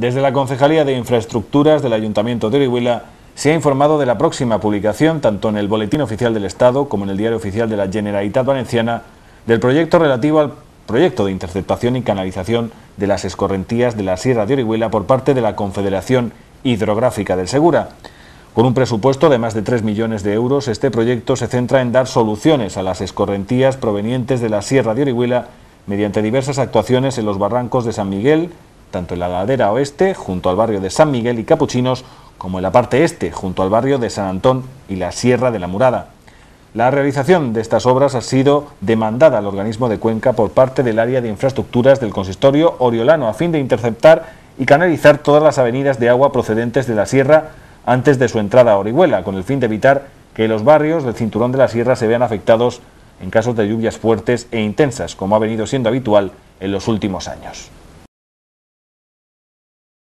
Desde la Concejalía de Infraestructuras del Ayuntamiento de Orihuela se ha informado de la próxima publicación, tanto en el Boletín Oficial del Estado como en el Diario Oficial de la Generalitat Valenciana, del proyecto relativo al proyecto de interceptación y canalización de las escorrentías de la Sierra de Orihuela por parte de la Confederación Hidrográfica del Segura. Con un presupuesto de más de 3 millones de euros, este proyecto se centra en dar soluciones a las escorrentías provenientes de la Sierra de Orihuela mediante diversas actuaciones en los barrancos de San Miguel, tanto en la ladera oeste, junto al barrio de San Miguel y Capuchinos, como en la parte este, junto al barrio de San Antón y la Sierra de la Murada. La realización de estas obras ha sido demandada al organismo de Cuenca por parte del área de infraestructuras del consistorio oriolano a fin de interceptar y canalizar todas las avenidas de agua procedentes de la sierra antes de su entrada a Orihuela, con el fin de evitar que los barrios del cinturón de la sierra se vean afectados en casos de lluvias fuertes e intensas, como ha venido siendo habitual en los últimos años.